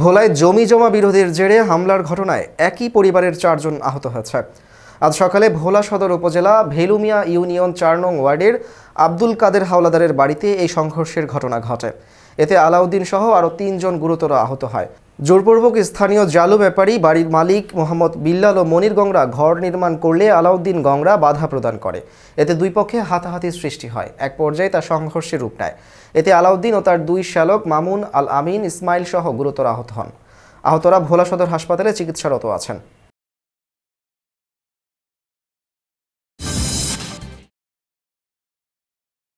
ভোলায় জমি জমা বিরোধীর জেরে হামলার ঘটনায় একই পরিবারের চারজন আহত হয়েছে আজ সকালে ভোলা সদর উপজেলা ভেলুমিয়া ইউনিয়ন চার নং ওয়ার্ডের আব্দুল কাদের হাওলাদারের বাড়িতে এই সংঘর্ষের ঘটনা ঘটে এতে আলাউদ্দিন সহ আরও তিনজন গুরুতর আহত হয় জোরপূর্বক স্থানীয় জালু ব্যাপারী বাড়ির মালিক মোহাম্মদ বিল্লাল ও মনির গংরা ঘর নির্মাণ করলে আলাউদ্দিন গংরা বাধা প্রদান করে এতে দুই পক্ষে হাতাহাতির সৃষ্টি হয় এক পর্যায়ে তা সংঘর্ষের রূপ নেয় এতে আলাউদ্দিন ও তার দুই শ্যালক মামুন আল আমিন ইসমাইল সহ গুরুতর আহত হন আহতরা ভোলা সদর হাসপাতালে চিকিৎসারত আছেন